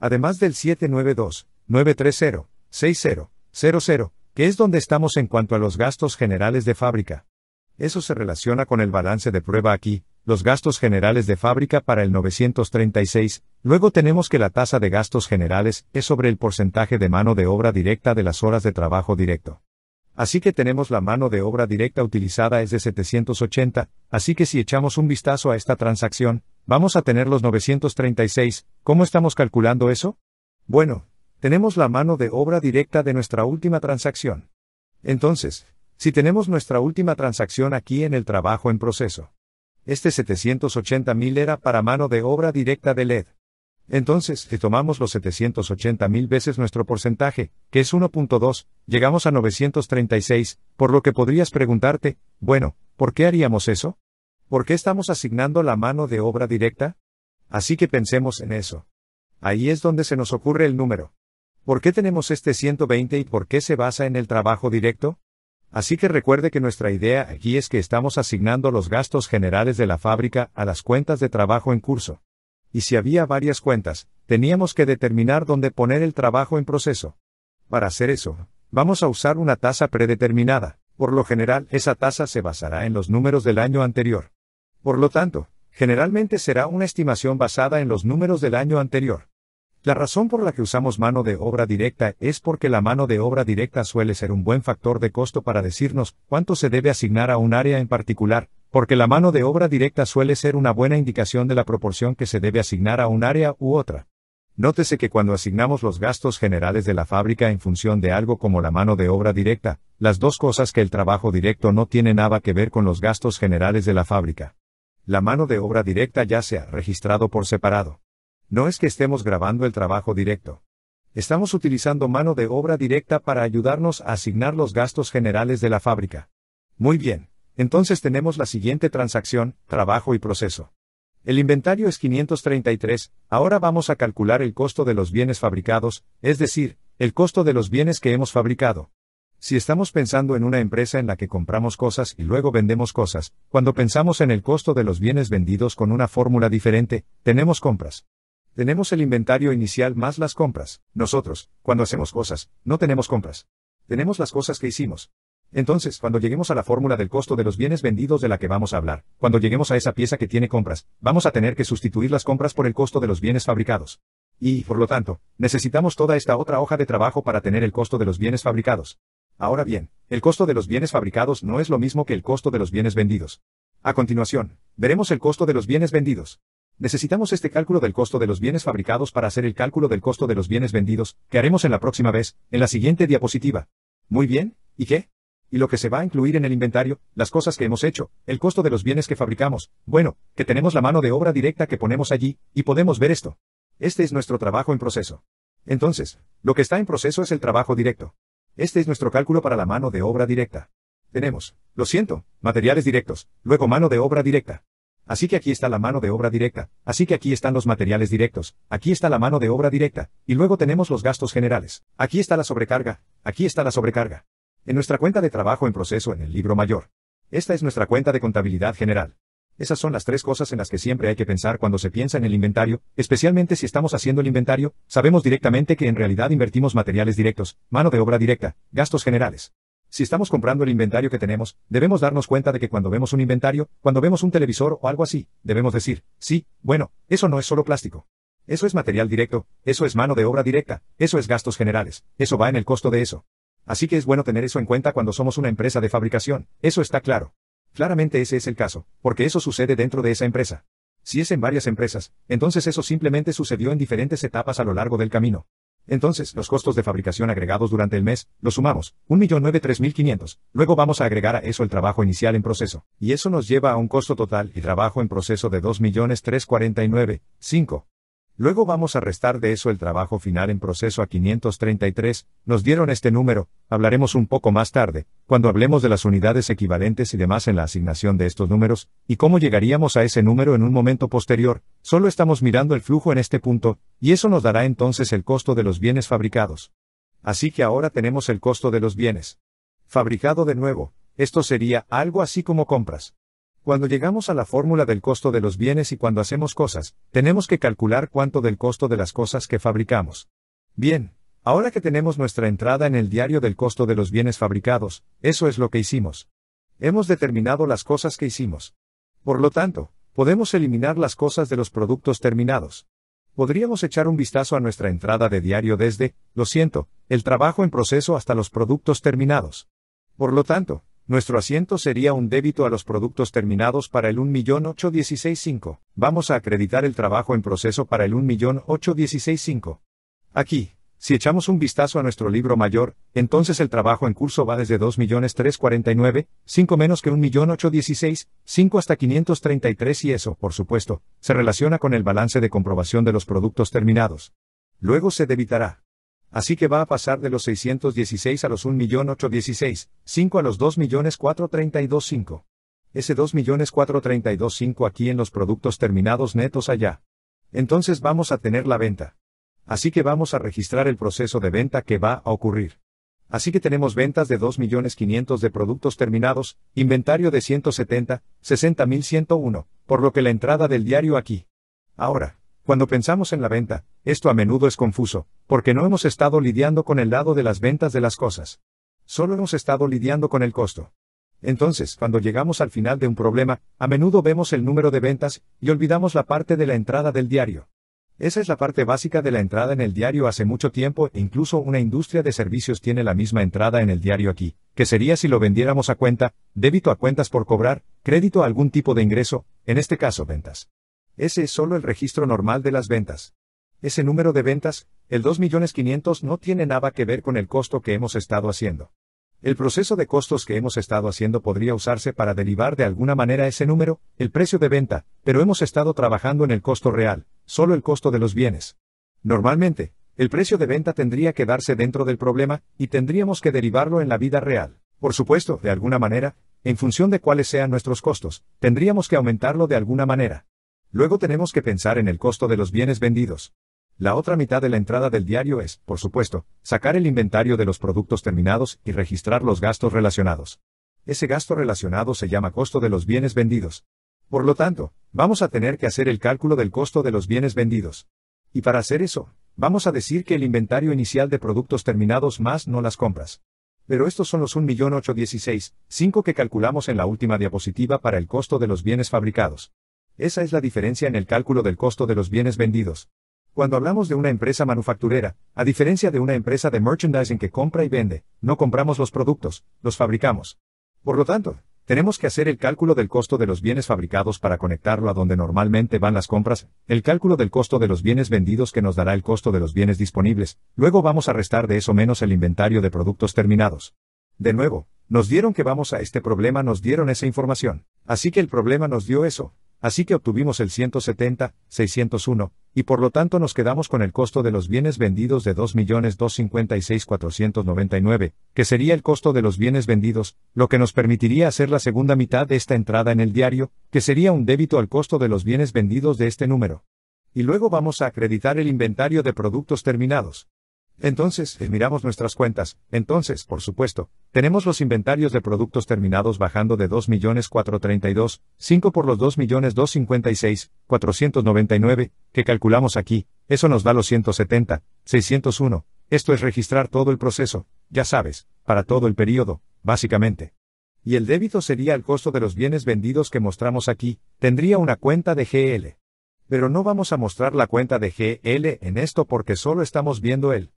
además del 792-930-6000, que es donde estamos en cuanto a los gastos generales de fábrica. Eso se relaciona con el balance de prueba aquí, los gastos generales de fábrica para el 936, luego tenemos que la tasa de gastos generales es sobre el porcentaje de mano de obra directa de las horas de trabajo directo. Así que tenemos la mano de obra directa utilizada es de 780, así que si echamos un vistazo a esta transacción, Vamos a tener los 936, ¿cómo estamos calculando eso? Bueno, tenemos la mano de obra directa de nuestra última transacción. Entonces, si tenemos nuestra última transacción aquí en el trabajo en proceso. Este 780.000 era para mano de obra directa de LED. Entonces, si tomamos los 780.000 veces nuestro porcentaje, que es 1.2, llegamos a 936, por lo que podrías preguntarte, bueno, ¿por qué haríamos eso? ¿Por qué estamos asignando la mano de obra directa? Así que pensemos en eso. Ahí es donde se nos ocurre el número. ¿Por qué tenemos este 120 y por qué se basa en el trabajo directo? Así que recuerde que nuestra idea aquí es que estamos asignando los gastos generales de la fábrica a las cuentas de trabajo en curso. Y si había varias cuentas, teníamos que determinar dónde poner el trabajo en proceso. Para hacer eso, vamos a usar una tasa predeterminada. Por lo general, esa tasa se basará en los números del año anterior. Por lo tanto, generalmente será una estimación basada en los números del año anterior. La razón por la que usamos mano de obra directa es porque la mano de obra directa suele ser un buen factor de costo para decirnos cuánto se debe asignar a un área en particular, porque la mano de obra directa suele ser una buena indicación de la proporción que se debe asignar a un área u otra. Nótese que cuando asignamos los gastos generales de la fábrica en función de algo como la mano de obra directa, las dos cosas que el trabajo directo no tiene nada que ver con los gastos generales de la fábrica la mano de obra directa ya se ha registrado por separado. No es que estemos grabando el trabajo directo. Estamos utilizando mano de obra directa para ayudarnos a asignar los gastos generales de la fábrica. Muy bien, entonces tenemos la siguiente transacción, trabajo y proceso. El inventario es 533, ahora vamos a calcular el costo de los bienes fabricados, es decir, el costo de los bienes que hemos fabricado. Si estamos pensando en una empresa en la que compramos cosas y luego vendemos cosas, cuando pensamos en el costo de los bienes vendidos con una fórmula diferente, tenemos compras. Tenemos el inventario inicial más las compras. Nosotros, cuando hacemos cosas, no tenemos compras. Tenemos las cosas que hicimos. Entonces, cuando lleguemos a la fórmula del costo de los bienes vendidos de la que vamos a hablar, cuando lleguemos a esa pieza que tiene compras, vamos a tener que sustituir las compras por el costo de los bienes fabricados. Y, por lo tanto, necesitamos toda esta otra hoja de trabajo para tener el costo de los bienes fabricados. Ahora bien, el costo de los bienes fabricados no es lo mismo que el costo de los bienes vendidos. A continuación, veremos el costo de los bienes vendidos. Necesitamos este cálculo del costo de los bienes fabricados para hacer el cálculo del costo de los bienes vendidos, que haremos en la próxima vez, en la siguiente diapositiva. Muy bien, ¿y qué? y lo que se va a incluir en el inventario, las cosas que hemos hecho, el costo de los bienes que fabricamos, bueno, que tenemos la mano de obra directa que ponemos allí, y podemos ver esto. Este es nuestro trabajo en proceso. Entonces, lo que está en proceso es el trabajo directo. Este es nuestro cálculo para la mano de obra directa. Tenemos, lo siento, materiales directos, luego mano de obra directa. Así que aquí está la mano de obra directa, así que aquí están los materiales directos, aquí está la mano de obra directa, y luego tenemos los gastos generales. Aquí está la sobrecarga, aquí está la sobrecarga. En nuestra cuenta de trabajo en proceso en el libro mayor. Esta es nuestra cuenta de contabilidad general. Esas son las tres cosas en las que siempre hay que pensar cuando se piensa en el inventario, especialmente si estamos haciendo el inventario, sabemos directamente que en realidad invertimos materiales directos, mano de obra directa, gastos generales. Si estamos comprando el inventario que tenemos, debemos darnos cuenta de que cuando vemos un inventario, cuando vemos un televisor o algo así, debemos decir, sí, bueno, eso no es solo plástico. Eso es material directo, eso es mano de obra directa, eso es gastos generales, eso va en el costo de eso. Así que es bueno tener eso en cuenta cuando somos una empresa de fabricación, eso está claro. Claramente ese es el caso, porque eso sucede dentro de esa empresa. Si es en varias empresas, entonces eso simplemente sucedió en diferentes etapas a lo largo del camino. Entonces, los costos de fabricación agregados durante el mes, los sumamos, 1.009.3.500, luego vamos a agregar a eso el trabajo inicial en proceso, y eso nos lleva a un costo total y trabajo en proceso de 2.349.5. Luego vamos a restar de eso el trabajo final en proceso a 533, nos dieron este número, hablaremos un poco más tarde, cuando hablemos de las unidades equivalentes y demás en la asignación de estos números, y cómo llegaríamos a ese número en un momento posterior, solo estamos mirando el flujo en este punto, y eso nos dará entonces el costo de los bienes fabricados. Así que ahora tenemos el costo de los bienes. Fabricado de nuevo, esto sería algo así como compras. Cuando llegamos a la fórmula del costo de los bienes y cuando hacemos cosas, tenemos que calcular cuánto del costo de las cosas que fabricamos. Bien, ahora que tenemos nuestra entrada en el diario del costo de los bienes fabricados, eso es lo que hicimos. Hemos determinado las cosas que hicimos. Por lo tanto, podemos eliminar las cosas de los productos terminados. Podríamos echar un vistazo a nuestra entrada de diario desde, lo siento, el trabajo en proceso hasta los productos terminados. Por lo tanto, nuestro asiento sería un débito a los productos terminados para el 1.8165. Vamos a acreditar el trabajo en proceso para el 1.8165. Aquí, si echamos un vistazo a nuestro libro mayor, entonces el trabajo en curso va desde 2.349.5 menos que 1.816.5 hasta 533 y eso, por supuesto, se relaciona con el balance de comprobación de los productos terminados. Luego se debitará. Así que va a pasar de los 616 a los 1.816, 5 a los 2.4325. Ese 2.4325 aquí en los productos terminados netos allá. Entonces vamos a tener la venta. Así que vamos a registrar el proceso de venta que va a ocurrir. Así que tenemos ventas de 2.500.000 de productos terminados, inventario de 170, 60.101, por lo que la entrada del diario aquí. Ahora, cuando pensamos en la venta, esto a menudo es confuso, porque no hemos estado lidiando con el lado de las ventas de las cosas. Solo hemos estado lidiando con el costo. Entonces, cuando llegamos al final de un problema, a menudo vemos el número de ventas, y olvidamos la parte de la entrada del diario. Esa es la parte básica de la entrada en el diario hace mucho tiempo e incluso una industria de servicios tiene la misma entrada en el diario aquí, que sería si lo vendiéramos a cuenta, débito a cuentas por cobrar, crédito a algún tipo de ingreso, en este caso ventas. Ese es solo el registro normal de las ventas. Ese número de ventas, el 2.500.000 no tiene nada que ver con el costo que hemos estado haciendo. El proceso de costos que hemos estado haciendo podría usarse para derivar de alguna manera ese número, el precio de venta, pero hemos estado trabajando en el costo real, solo el costo de los bienes. Normalmente, el precio de venta tendría que darse dentro del problema, y tendríamos que derivarlo en la vida real. Por supuesto, de alguna manera, en función de cuáles sean nuestros costos, tendríamos que aumentarlo de alguna manera. Luego tenemos que pensar en el costo de los bienes vendidos. La otra mitad de la entrada del diario es, por supuesto, sacar el inventario de los productos terminados y registrar los gastos relacionados. Ese gasto relacionado se llama costo de los bienes vendidos. Por lo tanto, vamos a tener que hacer el cálculo del costo de los bienes vendidos. Y para hacer eso, vamos a decir que el inventario inicial de productos terminados más no las compras. Pero estos son los 1.816.5 que calculamos en la última diapositiva para el costo de los bienes fabricados. Esa es la diferencia en el cálculo del costo de los bienes vendidos. Cuando hablamos de una empresa manufacturera, a diferencia de una empresa de merchandising que compra y vende, no compramos los productos, los fabricamos. Por lo tanto, tenemos que hacer el cálculo del costo de los bienes fabricados para conectarlo a donde normalmente van las compras, el cálculo del costo de los bienes vendidos que nos dará el costo de los bienes disponibles, luego vamos a restar de eso menos el inventario de productos terminados. De nuevo, nos dieron que vamos a este problema, nos dieron esa información. Así que el problema nos dio eso, así que obtuvimos el 170,601, y por lo tanto nos quedamos con el costo de los bienes vendidos de 2.256.499, que sería el costo de los bienes vendidos, lo que nos permitiría hacer la segunda mitad de esta entrada en el diario, que sería un débito al costo de los bienes vendidos de este número. Y luego vamos a acreditar el inventario de productos terminados. Entonces, eh, miramos nuestras cuentas, entonces, por supuesto, tenemos los inventarios de productos terminados bajando de 2.432, 5 por los 2.256.499, que calculamos aquí, eso nos da los 170.601. esto es registrar todo el proceso, ya sabes, para todo el periodo, básicamente. Y el débito sería el costo de los bienes vendidos que mostramos aquí, tendría una cuenta de GL. Pero no vamos a mostrar la cuenta de GL en esto porque solo estamos viendo él.